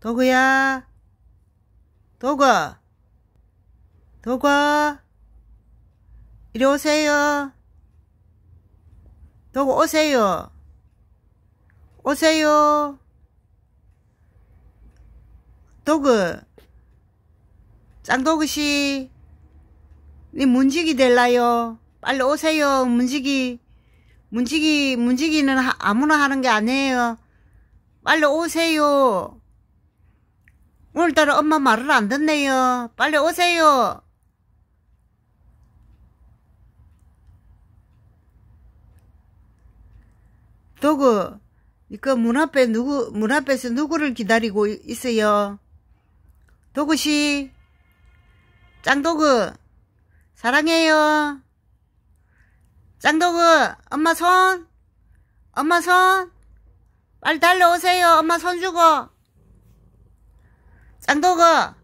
도구야 도구 도구 이리 오세요 도구 오세요 오세요 도구 짱도구씨 니 문지기 될라요 빨리 오세요 문지기 문지기 문지기는 아무나 하는 게 아니에요 빨리 오세요 오늘따라 엄마 말을 안 듣네요. 빨리 오세요. 도구, 이거 문 앞에 누구, 문 앞에서 누구를 기다리고 있어요? 도구씨, 짱도구, 사랑해요. 짱도구, 엄마 손, 엄마 손, 빨리 달려오세요. 엄마 손 주고. 쌍도거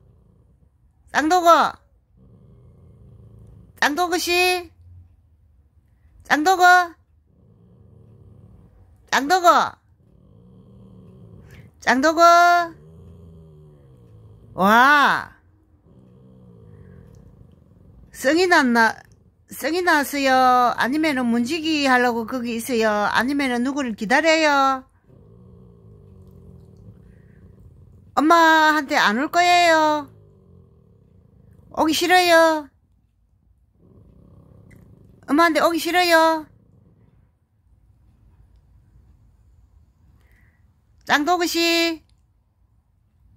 쌍도거 쌍도거씨 쌍도거 쌍도거 쌍도거 와 성이 났나 성이 났어요 아니면은 문지기 하려고 거기 있어요 아니면은 누구를 기다려요 엄마한테 안 올 거예요. 오기 싫어요. 엄마한테 오기 싫어요. 짱도그 씨.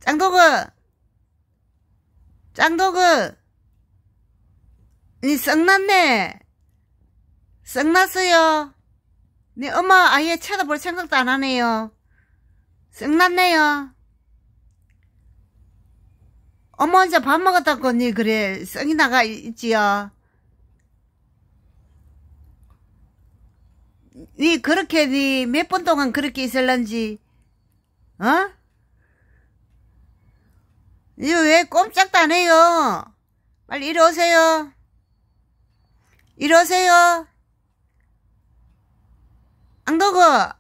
짱도그. 짱도그. 니 썩났네. 썩났어요. 네 엄마 아예 쳐다볼 생각도 안 하네요. 썩났네요. 어머 혼자 밥 먹었다거니 그래 썽이 나가 있지요 니 그렇게 니몇 번 동안 그렇게 있을런지 어? 니왜 꼼짝도 안 해요 빨리 이리 오세요 이리 오세요 안도그